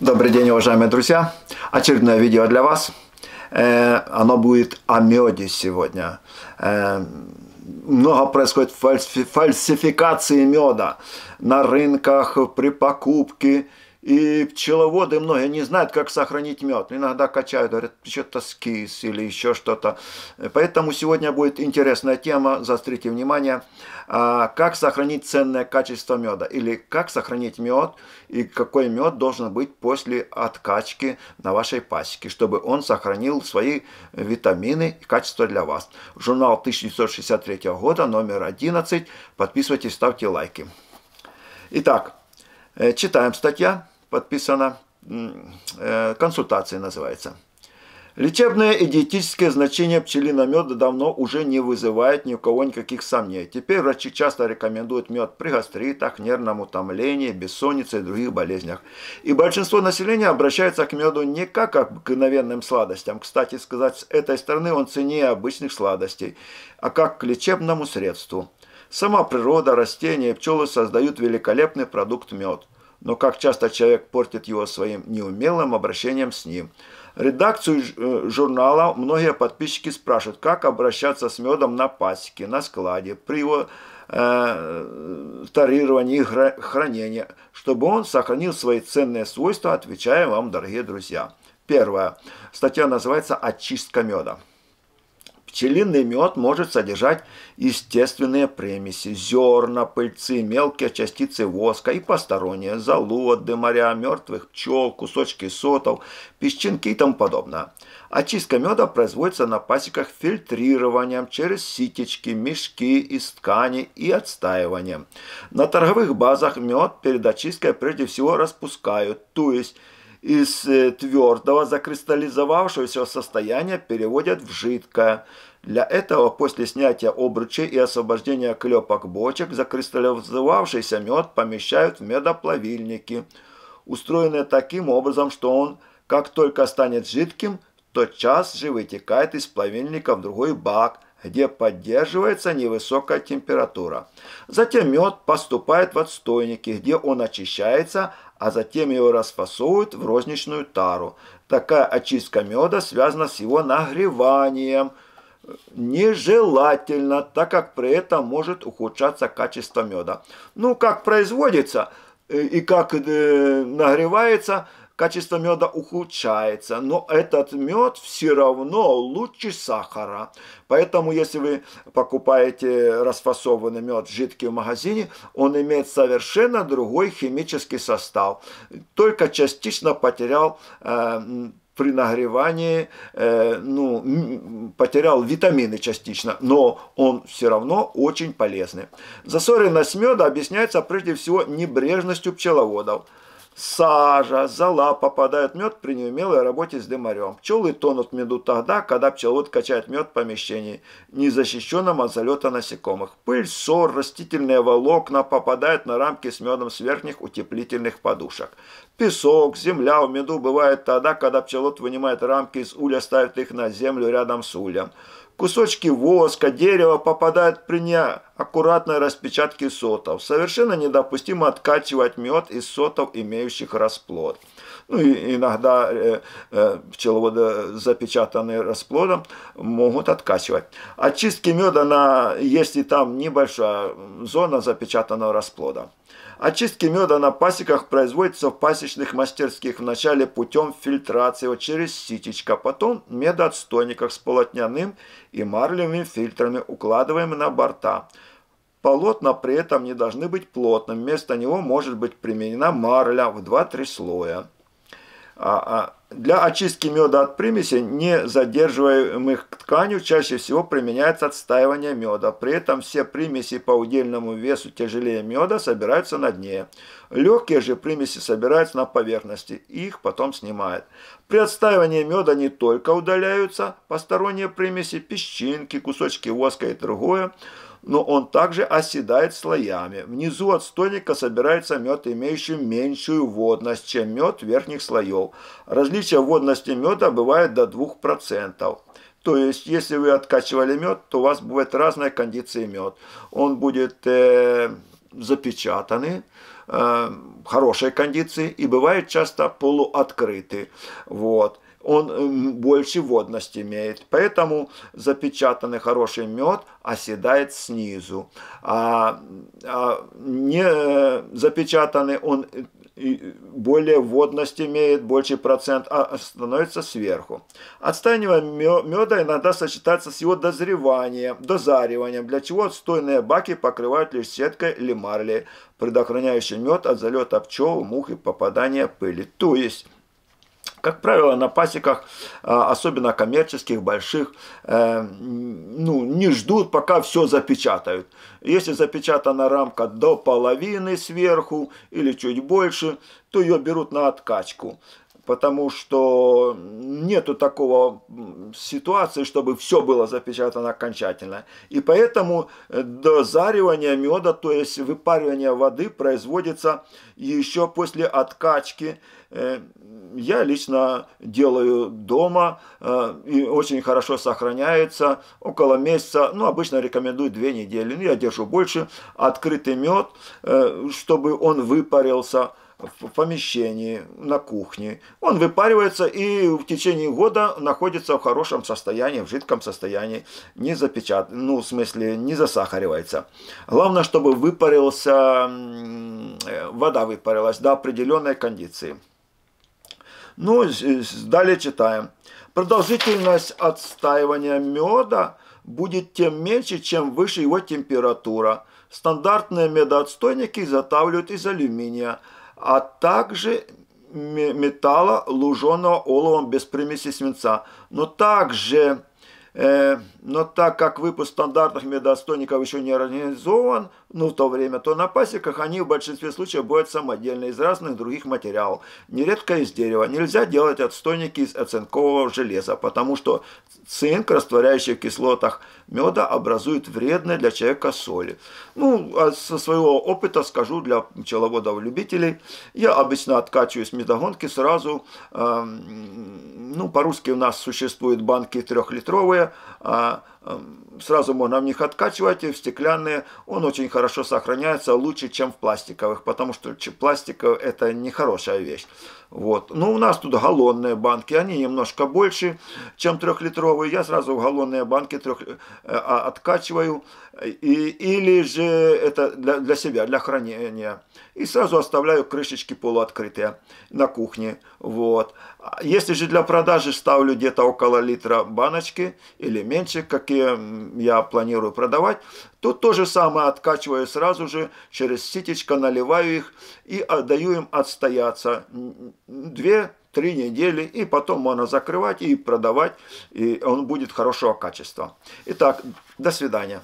Добрый день, уважаемые друзья! Очередное видео для вас. Э, оно будет о меде сегодня. Э, много происходит фальсификации меда на рынках, при покупке, и пчеловоды многие не знают, как сохранить мед. Иногда качают, говорят, что-то скис или еще что-то. Поэтому сегодня будет интересная тема, заострите внимание, а, как сохранить ценное качество меда. Или как сохранить мед и какой мед должен быть после откачки на вашей пасеке, чтобы он сохранил свои витамины и качество для вас. Журнал 1963 года, номер 11. Подписывайтесь, ставьте лайки. Итак, э, читаем статья подписано, э, консультации называется. Лечебное и диетическое значение пчелиного меда давно уже не вызывает ни у кого никаких сомнений. Теперь врачи часто рекомендуют мед при гастритах, нервном утомлении, бессоннице и других болезнях. И большинство населения обращается к меду не как к обыкновенным сладостям. Кстати сказать, с этой стороны он ценнее обычных сладостей, а как к лечебному средству. Сама природа, растения и пчелы создают великолепный продукт мед но как часто человек портит его своим неумелым обращением с ним. Редакцию э, журнала многие подписчики спрашивают, как обращаться с медом на пасеке, на складе, при его э, тарировании и хранении, чтобы он сохранил свои ценные свойства, отвечаю вам, дорогие друзья. Первое. Статья называется «Очистка меда». Пчелиный мед может содержать естественные примеси: зерна, пыльцы, мелкие частицы воска и посторонние, от моря, мертвых пчел, кусочки сотов, песчинки и тому подобное. Очистка меда производится на пасеках фильтрированием через ситечки, мешки из ткани и отстаиванием. На торговых базах мед перед очисткой прежде всего распускают, то есть из э, твердого закристаллизовавшегося состояния переводят в жидкое. Для этого после снятия обручей и освобождения клепок бочек закристаллизовавшийся мед помещают в медоплавильники, устроенные таким образом, что он, как только станет жидким, тотчас же вытекает из плавильника в другой бак – где поддерживается невысокая температура. Затем мед поступает в отстойники, где он очищается а затем его расфасуют в розничную тару. Такая очистка меда связана с его нагреванием. Нежелательно, так как при этом может ухудшаться качество меда. Ну, как производится э, и как э, нагревается – качество меда ухудшается, но этот мед все равно лучше сахара. Поэтому, если вы покупаете расфасованный мед жидкий в магазине, он имеет совершенно другой химический состав. Только частично потерял э, при нагревании э, ну, потерял витамины частично, но он все равно очень полезный. Засоренность меда объясняется прежде всего небрежностью пчеловодов – сажа, зола попадают мед при неумелой работе с дымарем. Пчелы тонут в меду тогда, когда пчеловод качает мед в помещении, незащищенном от залета насекомых. Пыль, сор, растительные волокна попадают на рамки с медом с верхних утеплительных подушек. Песок, земля в меду бывает тогда, когда пчелот вынимает рамки из уля, ставит их на землю рядом с улем. Кусочки воска, дерева попадают при неаккуратной распечатке сотов. Совершенно недопустимо откачивать мед из сотов, имеющих расплод. Ну и иногда э, э, пчеловоды, запечатанные расплодом, могут откачивать. Очистки меда, на, если там небольшая зона запечатанного расплода. Очистки меда на пасеках производятся в пасечных мастерских вначале путем фильтрации через ситечко, потом в медоотстойниках с полотняным и марлевыми фильтрами укладываем на борта. Полотна при этом не должны быть плотным, вместо него может быть применена марля в 2-3 слоя. А, а, для очистки меда от примеси, не задерживаемых к тканью, чаще всего применяется отстаивание меда. При этом все примеси по удельному весу тяжелее меда собираются на дне. Легкие же примеси собираются на поверхности их потом снимают. При отстаивании меда не только удаляются посторонние примеси, песчинки, кусочки воска и другое, но он также оседает слоями. Внизу от стойника собирается мед, имеющий меньшую водность, чем мед верхних слоев. Различие водности меда бывает до 2%. То есть, если вы откачивали мед, то у вас будет разная кондиция мед. Он будет... Э запечатаны, э, в хорошей кондиции и бывает часто полуоткрыты. Вот. Он э, больше водности имеет, поэтому запечатанный хороший мед оседает снизу. а, а не э, запечатанный он более водность имеет, больший процент а становится сверху. Отстаивание меда иногда сочетается с его дозреванием, дозариванием, для чего отстойные баки покрывают лишь сеткой или марлей, предохраняющей мед от залета пчел, мух и попадания пыли. То есть как правило, на пасеках, а, особенно коммерческих, больших, э, ну, не ждут, пока все запечатают. Если запечатана рамка до половины сверху или чуть больше, то ее берут на откачку потому что нету такого ситуации, чтобы все было запечатано окончательно. И поэтому э, дозаривание меда, то есть выпаривание воды производится еще после откачки. Э, я лично делаю дома э, и очень хорошо сохраняется около месяца, ну обычно рекомендую две недели, но ну, я держу больше, открытый мед, чтобы он выпарился в помещении, на кухне. Он выпаривается и в течение года находится в хорошем состоянии, в жидком состоянии, не запечат, ну, в смысле, не засахаривается. Главное, чтобы выпарился, вода выпарилась до определенной кондиции. Ну, далее читаем. Продолжительность отстаивания меда будет тем меньше, чем выше его температура. Стандартные медоотстойники изготавливают из алюминия – а также металла, луженого оловом без примеси свинца. Но также Э, но так как выпуск стандартных медостойников еще не организован, ну в то время, то на пасеках они в большинстве случаев бывают самодельные из разных других материалов, нередко из дерева. Нельзя делать отстойники из оцинкового железа, потому что цинк, растворяющий в кислотах меда, образует вредные для человека соли. Ну, а со своего опыта скажу для пчеловодов-любителей, я обычно откачиваю с медогонки сразу, э, ну, по-русски у нас существуют банки трехлитровые, uh, Эм, сразу можно в них откачивать, и в стеклянные он очень хорошо сохраняется, лучше, чем в пластиковых, потому что пластик это нехорошая вещь. Вот. Но ну, у нас тут галлонные банки, они немножко больше, чем трехлитровые. Я сразу в галлонные банки трех, э, а, откачиваю, и, или же это для, для себя, для хранения. И сразу оставляю крышечки полуоткрытые на кухне. Вот. А если же для продажи ставлю где-то около литра баночки или меньше, как какие я планирую продавать, то то же самое откачиваю сразу же, через ситечко наливаю их и отдаю им отстояться. Две три недели, и потом можно закрывать и продавать, и он будет хорошего качества. Итак, до свидания.